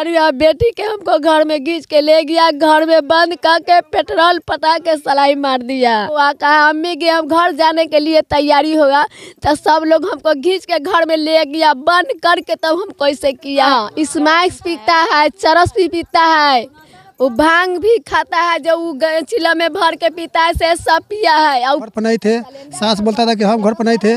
अरे यार बेटी के हमको घर में घींच के ले गया घर में बंद करके पेट्रोल पटा के सलाई मार दिया वहाँ कहा अम्मी के हम घर जाने के लिए तैयारी होगा तो सब लोग हमको घींच के घर में ले गया बंद करके तब तो हम कैसे किया हाँ, स्मैक्स पीता है चरस भी पीता है वो भांग भी खाता है जो चिल्ला में भर के पीता है से सब पिया है घर पर नहीं थे सास बोलता था कि हम घर पर नहीं थे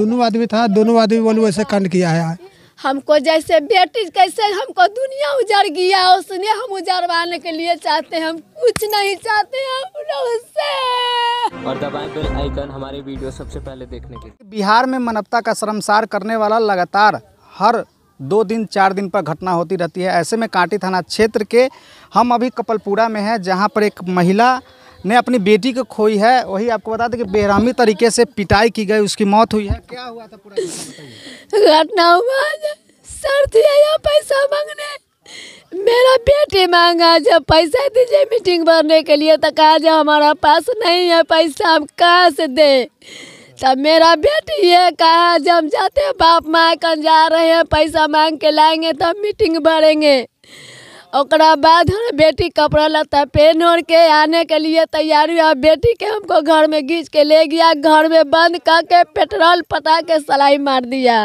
दोनों आदमी था दोनों आदमी बोलू ऐसे कांड किया है हमको जैसे बेटी कैसे हमको दुनिया उजड़ गया उसने हम उजरवाने के लिए चाहते हैं हम कुछ नहीं चाहते हैं उससे और दबाएं बेल आइकन हमारे वीडियो सबसे पहले देखने के लिए बिहार में मानवता का शर्मसार करने वाला लगातार हर दो दिन चार दिन पर घटना होती रहती है ऐसे में कांटी थाना क्षेत्र के हम अभी कपलपुरा में हैं जहाँ पर एक महिला ने अपनी बेटी को खोई है वही आपको बता दें कि बेहरामी तरीके से पिटाई की गई उसकी मौत हुई है क्या हुआ था पूरा घटना हुआ सर दिया पैसा मांगने मेरा बेटी मांगा जब पैसा दीजिए मीटिंग भरने के लिए तो कहा जो हमारा पास नहीं है पैसा हम कहाँ से दे तब मेरा बेटी ये कहा जब जाते बाप माँ कन जा रहे हैं पैसा मांग के लाएंगे तब मीटिंग भरेंगे और बाद हम बेटी कपड़ा लता पहन ओढ़ के आने के लिए तैयार हुआ बेटी के हमको घर में घींच के ले गया घर में बंद करके पेट्रोल पटा के सलाई मार दिया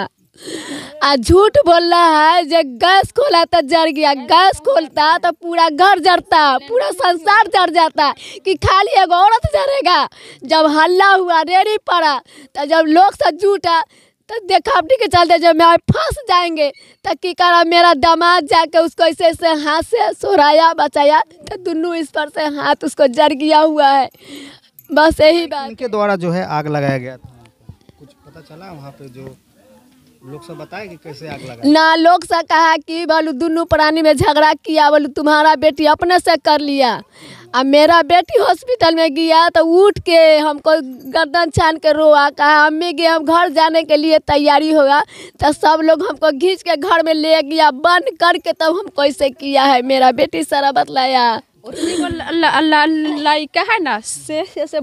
आ झूठ बोल रहा है जो गैस खोला तो जर गया गैस खोलता तो पूरा घर जरता पूरा संसार जर जाता कि खाली एगो औरत जरेगा जब हल्ला हुआ रेड़ी पड़ा तो जब लोग से झूठा तो देखा अपनी के चलते जब मैं फंस जाएंगे तो की करा मेरा दामाद जाके उसको ऐसे ऐसे हाथ से सोराया बचाया तो दोनों इस पर से हाथ उसको जर गया हुआ है बस यही बात इनके द्वारा जो है आग लगाया गया था कुछ पता चला वहाँ पे जो लोग सब बताए कि कैसे आग लगा ना लोग सब कहा कि बोलू दोनों प्राणी में झगड़ा किया बोलू तुम्हारा बेटी अपने से कर लिया अब मेरा बेटी हॉस्पिटल में गया तो उठ के हमको गर्दन छान के रोआ कहा अम्मी गए हम घर जाने के लिए तैयारी होगा तो सब लोग हमको घींच के घर में ले गया बंद करके तब तो हम कैसे किया है मेरा बेटी सारा बतलाया लड़का है ना से जैसे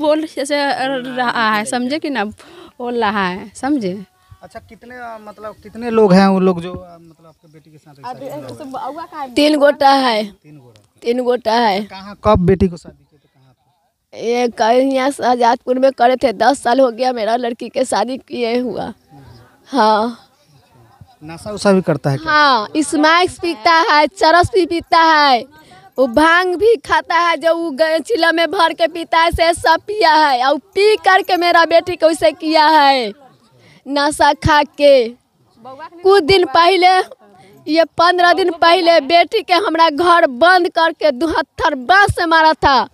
बोल जैसे रहा है समझे कि ना बोल रहा है समझे अच्छा कितने मतलब कितने लोग हैं वो लोग जो मतलब आपके बेटी के साथ तो तीन गोटा है तीन तीन गोटा है तो कब बेटी को शादी तो ये यहाँ आजादपुर में करे थे दस साल हो गया मेरा लड़की के शादी किए हुआ हाँ अच्छा। नशा उशा भी करता है हाँ स्मैक्स पीता है चरस भी पीता है वो भांग भी खाता है जो वो चिला में भर के पीता है से सब पिया है और पी करके मेरा बेटी को उसे किया है नशा खा के कुछ दिन पहले ये पंद्रह दिन पहले बेटी के हमारा घर बंद करके दुहत्तर बाँस से मारा था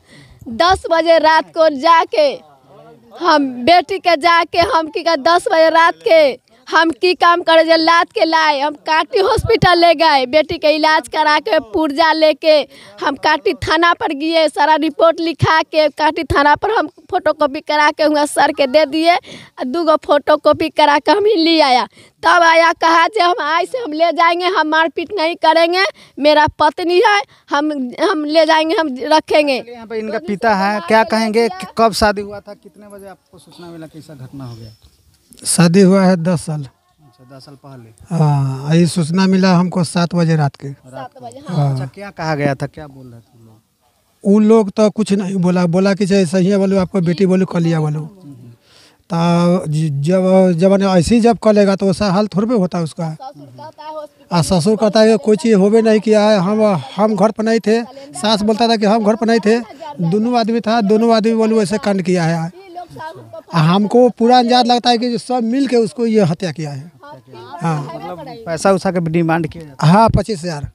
दस बजे रात को जाके हम बेटी के जाके हम की दस बजे रात के हम की काम करे लाद के लाए हम काटी हॉस्पिटल ले गए बेटी के इलाज करा के पुर्जा लेके हम काटी थाना पर गए सारा रिपोर्ट लिखा के काटी थाना पर हम फोटो कॉपी करा के वहाँ सर के दे दिए दू गो फोटो कॉपी करा के हम ही ले आया तब आया कहा जो हम आए से हम ले जाएंगे हम मारपीट नहीं करेंगे मेरा पत्नी है हम हम ले जाएंगे हम रखेंगे यहाँ इनका पिता है क्या कहेंगे कब शादी हुआ था कितने बजे आपको सूचना मिला कैसा घटना हो गया शादी हुआ है दस साल अच्छा, दस साल पहले हाँ ये सूचना मिला हमको सात बजे रात के सात हाँ। अच्छा, क्या कहा गया था क्या बोल रहे थे लोग लोग तो कुछ नहीं बोला बोला कि चाहे सही बोलो आपको बेटी बोलो कलिया बोलो तो जब जब ऐसे ही जब कलेगा तो वैसा हाल थोड़े होता है उसका और ससुर कहता है कोई चीज़ होबे नहीं किया है हम हम घर पर नहीं थे सास बोलता था कि हम घर पर नहीं थे दोनों आदमी था दोनों आदमी बोलू ऐसे कांड किया है हमको पूरा अंदाज लगता है कि जो सब मिल के उसको ये हत्या किया है हाँ, हाँ। मतलब पैसा उसा का डिमांड किया हाँ पच्चीस हज़ार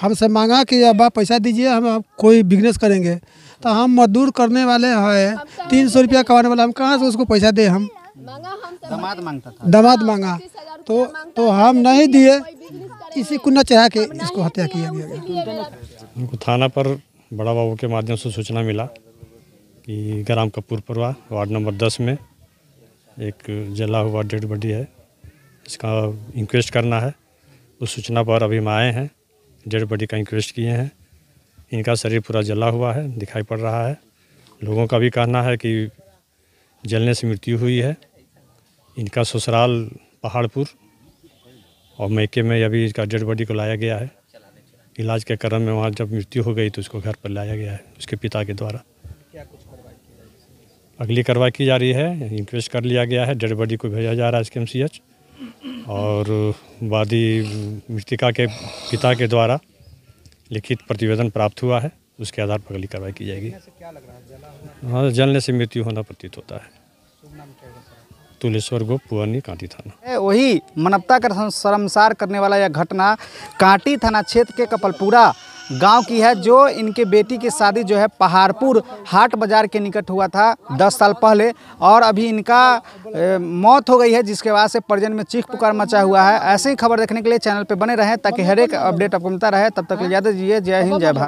हमसे मांगा कि अब आप पैसा दीजिए हम आप कोई बिजनेस करेंगे तो हम मजदूर करने वाले हैं तीन सौ रुपया कमाने वाले हम कहाँ से उसको पैसा दे हम दमाद मांगता था दमाद मांगा तो तो हम नहीं दिए इसी कुन्ना चढ़ा के इसको हत्या किया गया हमको थाना पर बड़ा बाबू के माध्यम से सूचना मिला कि ग्राम कपूरपुरवा वार्ड नंबर दस में एक जला हुआ डेड बॉडी है इसका इंक्वेस्ट करना है उस सूचना पर अभी हम आए हैं डेड बॉडी का इंक्वेस्ट किए हैं इनका शरीर पूरा जला हुआ है दिखाई पड़ रहा है लोगों का भी कहना है कि जलने से मृत्यु हुई है इनका ससुराल पहाड़पुर और मैके में अभी इसका डेड बॉडी को लाया गया है इलाज के क्रम में वहाँ जब मृत्यु हो गई तो उसको घर पर लाया गया है उसके पिता के द्वारा अगली कार्रवाई की जा रही है इंक्वेस्ट कर लिया गया है डेड बॉडी को भेजा जा रहा है एस के और वादी मृतिका के पिता के द्वारा लिखित प्रतिवेदन प्राप्त हुआ है उसके आधार पर अगली कार्रवाई की जाएगी क्या लग रहा है हाँ जलने से मृत्यु होना प्रतीत होता है तुलेश्वर गो पुअनी कांटी थाना वही मानवता का शर्मसार करने वाला यह घटना कांटी थाना क्षेत्र के कपलपुरा गांव की है जो इनके बेटी की शादी जो है पहाड़पुर हाट बाज़ार के निकट हुआ था दस साल पहले और अभी इनका ए, मौत हो गई है जिसके बाद से परिजन में चीख पुकार मचा हुआ है ऐसे ही खबर देखने के लिए चैनल पर बने रहें ताकि हर एक अपडेट आपको मिलता रहे तब तक ले जाते दीजिए जय हिंद जय भारत